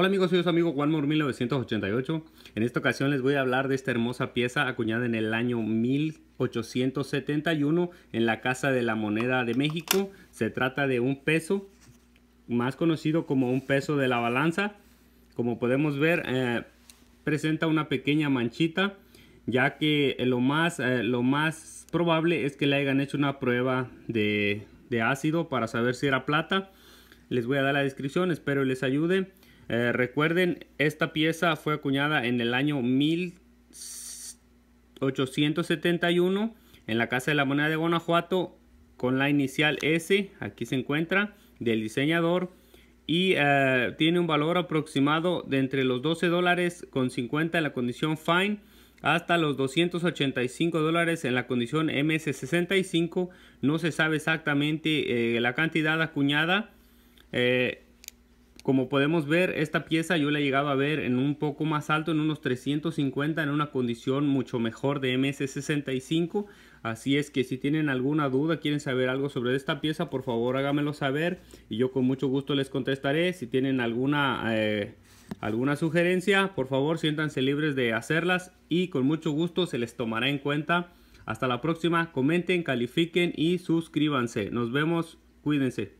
Hola amigos, soy su amigo Juan 1988. En esta ocasión les voy a hablar de esta hermosa pieza acuñada en el año 1871 en la Casa de la Moneda de México. Se trata de un peso, más conocido como un peso de la balanza. Como podemos ver, eh, presenta una pequeña manchita, ya que eh, lo más, eh, lo más probable es que le hayan hecho una prueba de, de ácido para saber si era plata. Les voy a dar la descripción, espero les ayude. Eh, recuerden, esta pieza fue acuñada en el año 1871 en la Casa de la Moneda de Guanajuato con la inicial S, aquí se encuentra, del diseñador y eh, tiene un valor aproximado de entre los 12 dólares con 50 en la condición Fine hasta los 285 dólares en la condición MS65. No se sabe exactamente eh, la cantidad acuñada. Como podemos ver, esta pieza yo la he llegado a ver en un poco más alto, en unos 350, en una condición mucho mejor de MS65. Así es que si tienen alguna duda, quieren saber algo sobre esta pieza, por favor hágamelo saber y yo con mucho gusto les contestaré. Si tienen alguna, eh, alguna sugerencia, por favor siéntanse libres de hacerlas y con mucho gusto se les tomará en cuenta. Hasta la próxima, comenten, califiquen y suscríbanse. Nos vemos, cuídense.